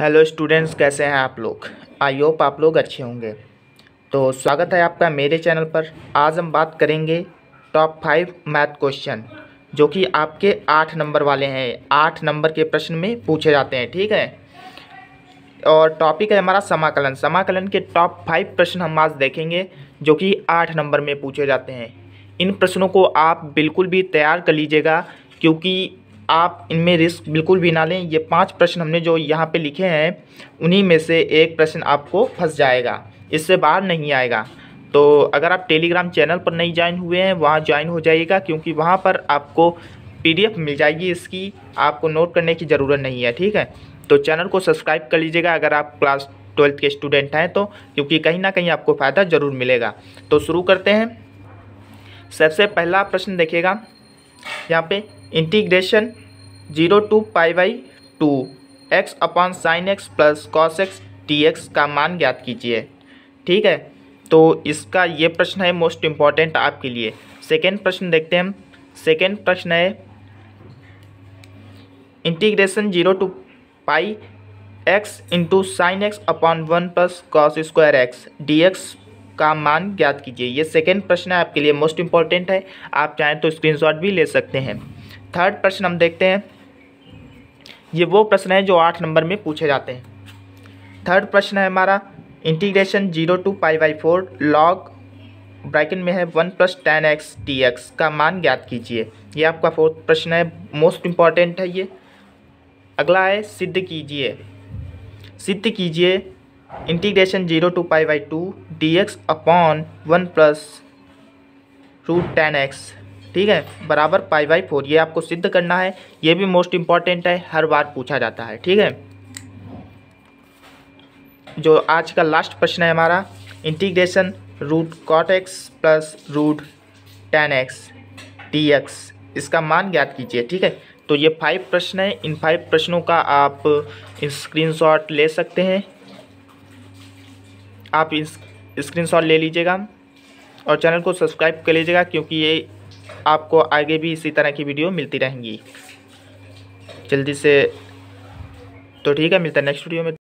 hello students कैसे हैं आप लोग आई होप आप लोग अच्छे होंगे तो स्वागत है आपका मेरे चैनल पर आज हम बात करेंगे टॉप फाइव मैथ क्वेश्चन जो कि आपके आठ नंबर वाले हैं आठ नंबर के प्रश्न में पूछे जाते हैं ठीक है और टॉपिक है हमारा समाकलन समाकलन के टॉप फाइव प्रश्न हम आज देखेंगे जो कि आठ नंबर में पूछे जाते हैं इन प्रश्नों को आप बिल्कुल भी तैयार कर लीजिएगा क्योंकि आप इनमें रिस्क बिल्कुल भी ना लें ये पांच प्रश्न हमने जो यहाँ पे लिखे हैं उन्हीं में से एक प्रश्न आपको फंस जाएगा इससे बाहर नहीं आएगा तो अगर आप टेलीग्राम चैनल पर नहीं ज्वाइन हुए हैं वहाँ ज्वाइन हो जाइएगा क्योंकि वहाँ पर आपको पीडीएफ मिल जाएगी इसकी आपको नोट करने की ज़रूरत नहीं है ठीक है तो चैनल को सब्सक्राइब कर लीजिएगा अगर आप क्लास ट्वेल्थ के स्टूडेंट हैं तो क्योंकि कहीं ना कहीं आपको फ़ायदा ज़रूर मिलेगा तो शुरू करते हैं सबसे पहला प्रश्न देखिएगा यहाँ पे integration zero to pi by two x upon sine x plus cos x d x का मान ज्ञात कीजिए ठीक है तो इसका ये प्रश्न है मोस्ट इम्पॉर्टेंट आपके लिए सेकेंड प्रश्न देखते हैं हम सेकेंड प्रश्न है integration zero to pi x into sine x upon one plus cos square x d x का मान ज्ञात कीजिए ये सेकेंड प्रश्न है आपके लिए मोस्ट इम्पॉर्टेंट है आप चाहें तो स्क्रीनशॉट भी ले सकते हैं थर्ड प्रश्न हम देखते हैं ये वो प्रश्न है जो आठ नंबर में पूछे जाते हैं थर्ड प्रश्न है हमारा integration zero to pi by four log bracket में है one plus tan x d x का मान ज्ञात कीजिए ये आपका फोर्थ प्रश्न है मोस्ट इम्पॉर्टेंट है ये अगला है सिद्ध कीजिए सिद्ध कीजिए integration zero to pi by two d x upon one plus root tan x ठीक है बराबर पाई बाई फोर ये आपको सिद्ध करना है ये भी मोस्ट इम्पॉर्टेंट है हर बार पूछा जाता है ठीक है जो आज का लास्ट प्रश्न है हमारा integration root cot x plus root tan x d x इसका मान ज्ञात कीजिए ठीक है तो ये फाइव प्रश्न है इन फाइव प्रश्नों का आप स्क्रीनशॉट ले सकते हैं आप इस स्क्रीनशॉट ले लीजिएगा और चैनल को सब्सक्राइब कर लीजिएगा क्योंकि ये आपको आगे भी इसी तरह की वीडियो मिलती रहेंगी जल्दी से तो ठीक है मिलता है नेक्स्ट वीडियो में